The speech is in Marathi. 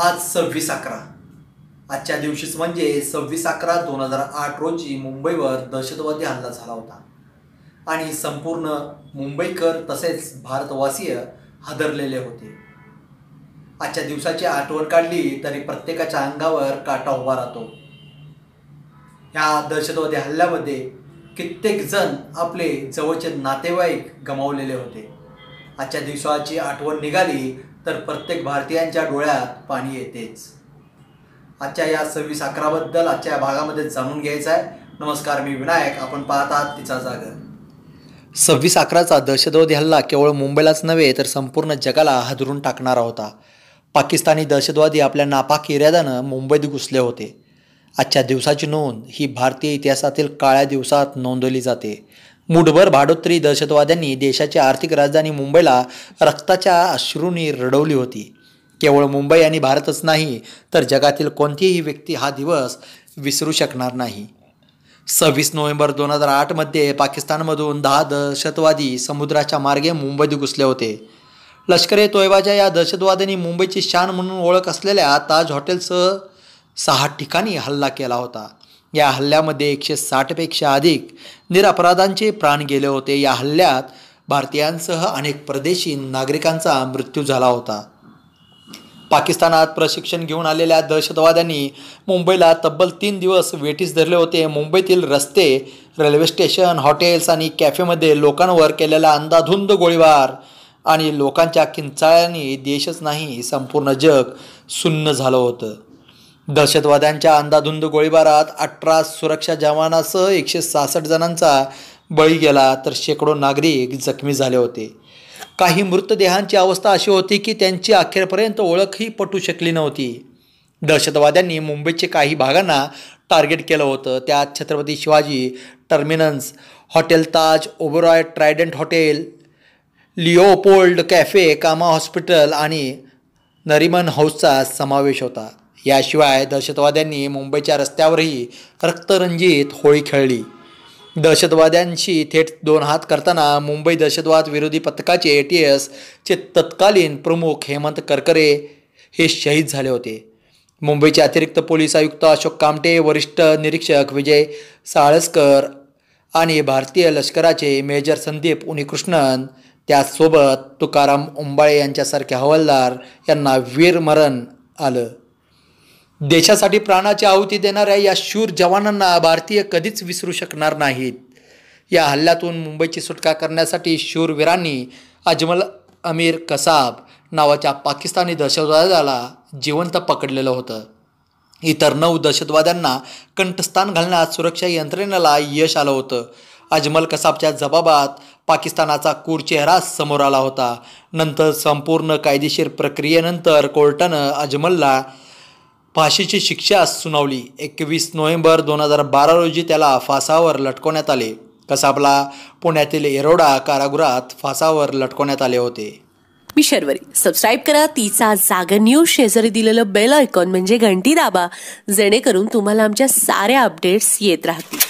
आज सव्वीस अकरा आजच्या दिवशीच म्हणजे सव्वीस अकरा दोन हजार आठ रोजी मुंबईवर दहशतवादी हल्ला झाला होता आणि संपूर्ण मुंबईकर तसेच भारतवासीय हादरलेले होते आजच्या दिवसाची आठवण काढली तरी प्रत्येकाच्या अंगावर काटा उभा राहतो ह्या दहशतवादी हल्ल्यामध्ये कित्येक जण आपले जवळचे नातेवाईक गमावलेले होते आजच्या दिवसाची आठवण निघाली तर प्रत्येक भारतीयांच्या डोळ्यात पाणी येतेच आजच्या या सव्वीस अकराबद्दल आजच्या या भागामध्ये जाणून घ्यायचं आहे नमस्कार मी विनायक आपण पाहत आहात तिचा जागर सव्वीस अकराचा दहशतवादी हल्ला केवळ मुंबईलाच नव्हे तर संपूर्ण जगाला हादरून टाकणारा होता पाकिस्तानी दहशतवादी आपल्या नापाक इराद्यानं मुंबईत घुसले होते आजच्या दिवसाची नोंद ही भारतीय इतिहासातील काळ्या दिवसात नोंदवली जाते मुठभर भाडोत्री दहशतवाद्यांनी देशाची आर्थिक राजधानी मुंबईला रक्ताच्या अश्रूंनी रडवली होती केवळ मुंबई आणि भारतच नाही तर जगातील कोणतीही व्यक्ती हा दिवस विसरू शकणार नाही सव्वीस नोव्हेंबर दोन हजार आठमध्ये पाकिस्तानमधून दहा दहशतवादी समुद्राच्या मार्गे मुंबईत घुसले होते लष्कर ए तोयबाच्या या दहशतवाद्यांनी मुंबईची शान म्हणून ओळख असलेल्या ताज हॉटेलसह सहा ठिकाणी हल्ला केला होता या हल्ल्यामध्ये एकशे साठपेक्षा अधिक निरपराधांचे प्राण गेले होते या हल्ल्यात भारतीयांसह अनेक परदेशी नागरिकांचा मृत्यू झाला होता पाकिस्तानात प्रशिक्षण घेऊन आलेल्या दहशतवाद्यांनी मुंबईला तब्बल तीन दिवस वेटीस धरले होते मुंबईतील रस्ते रेल्वे स्टेशन हॉटेल्स आणि कॅफेमध्ये लोकांवर केलेला अंदाधुंद गोळीबार आणि लोकांच्या किंचाळ्यांनी देशच नाही संपूर्ण जग सुन्न झालं होतं दहशतवाद्यांच्या अंदाधुंद गोळीबारात अठरा सुरक्षा जवानासह एकशे सहासष्ट जणांचा बळी गेला तर शेकडो नागरिक जखमी झाले होते काही मृतदेहांची अवस्था अशी होती की त्यांची अखेरपर्यंत ओळखही पटू शकली नव्हती दहशतवाद्यांनी मुंबईचे काही भागांना टार्गेट केलं होतं त्यात Chhatrapati Shivaji terminus hotel Taj Oberoi Trident hotel Leopold cafe Cama hospital आणि नरिमन हाऊसचा समावेश होता याशिवाय दहशतवाद्यांनी मुंबईच्या रस्त्यावरही रक्तरंजित होळी खेळली दहशतवाद्यांशी थेट दोन हात करताना मुंबई दहशतवाद विरोधी पथकाचे ए टी एसचे तत्कालीन प्रमुख हेमंत करकरे हे शहीद झाले होते मुंबईचे अतिरिक्त पोलीस आयुक्त अशोक कामटे वरिष्ठ निरीक्षक विजय साळसकर आणि भारतीय लष्कराचे मेजर संदीप उनिकृष्णन त्याचसोबत तुकाराम उंबाळे यांच्यासारखे हवालदार यांना वीरमरण आलं देशासाठी प्राणाची आहुती देणाऱ्या या शूर जवानांना भारतीय कधीच विसरू शकणार नाहीत या हल्ल्यातून मुंबईची सुटका करण्यासाठी शूरवीरांनी अजमल अमीर कसाब नावाच्या पाकिस्तानी दहशतवाद्याला जिवंत पकडलेलं होतं इतर नऊ दहशतवाद्यांना कंठस्थान घालण्यात सुरक्षा यंत्रणेला यश आलं होतं अजमल कसाबच्या जबाबात पाकिस्तानाचा कूर चेहरा समोर आला होता नंतर संपूर्ण कायदेशीर प्रक्रियेनंतर कोर्टानं अजमलला फाशीची शिक्षा सुनावली एकवीस नोव्हेंबर दोन हजार बारा रोजी त्याला फासावर लटकवण्यात आले कसाबला पुण्यातील एरोडा कारागृहात फासावर लटकवण्यात आले होते मी शर्वरी सबस्क्राईब करा तिचा जागर न्यूज शेजारी दिलेलं बेल आयकॉन म्हणजे घंटी दाबा जेणेकरून तुम्हाला आमच्या साऱ्या अपडेट्स येत राहतील